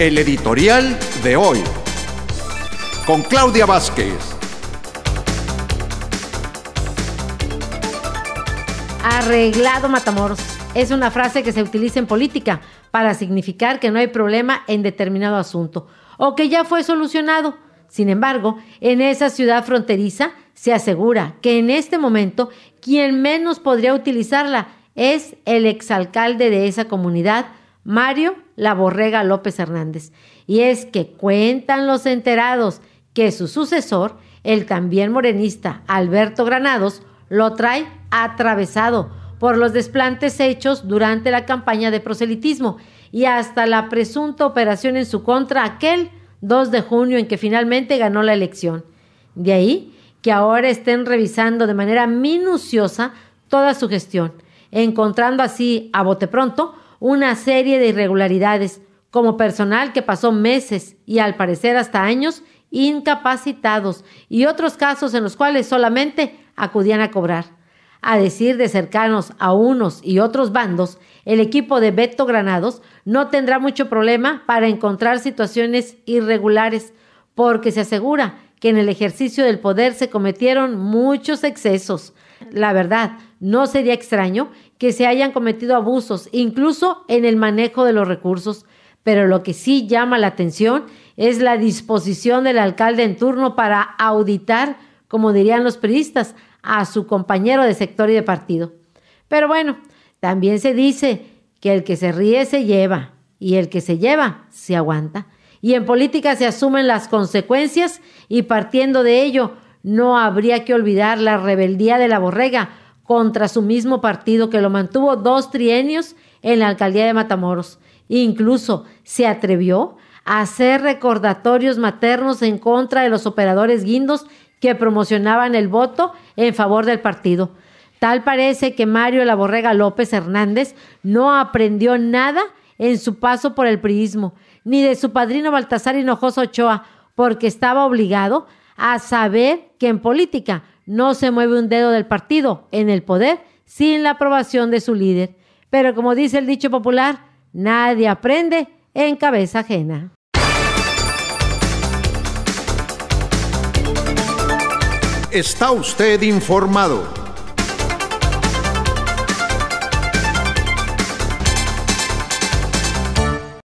El editorial de hoy. Con Claudia Vázquez. Arreglado Matamoros. Es una frase que se utiliza en política para significar que no hay problema en determinado asunto o que ya fue solucionado. Sin embargo, en esa ciudad fronteriza se asegura que en este momento quien menos podría utilizarla es el exalcalde de esa comunidad, Mario la borrega López Hernández. Y es que cuentan los enterados que su sucesor, el también morenista Alberto Granados, lo trae atravesado por los desplantes hechos durante la campaña de proselitismo y hasta la presunta operación en su contra aquel 2 de junio en que finalmente ganó la elección. De ahí que ahora estén revisando de manera minuciosa toda su gestión, encontrando así a bote pronto una serie de irregularidades como personal que pasó meses y al parecer hasta años incapacitados y otros casos en los cuales solamente acudían a cobrar. A decir de cercanos a unos y otros bandos, el equipo de Beto Granados no tendrá mucho problema para encontrar situaciones irregulares, porque se asegura que en el ejercicio del poder se cometieron muchos excesos la verdad, no sería extraño que se hayan cometido abusos, incluso en el manejo de los recursos, pero lo que sí llama la atención es la disposición del alcalde en turno para auditar, como dirían los periodistas, a su compañero de sector y de partido. Pero bueno, también se dice que el que se ríe se lleva y el que se lleva se aguanta. Y en política se asumen las consecuencias y partiendo de ello, no habría que olvidar la rebeldía de la borrega contra su mismo partido que lo mantuvo dos trienios en la alcaldía de Matamoros. Incluso se atrevió a hacer recordatorios maternos en contra de los operadores guindos que promocionaban el voto en favor del partido. Tal parece que Mario La Borrega López Hernández no aprendió nada en su paso por el priismo, ni de su padrino Baltasar Hinojoso Ochoa, porque estaba obligado a saber que en política no se mueve un dedo del partido en el poder sin la aprobación de su líder. Pero como dice el dicho popular, nadie aprende en cabeza ajena. Está usted informado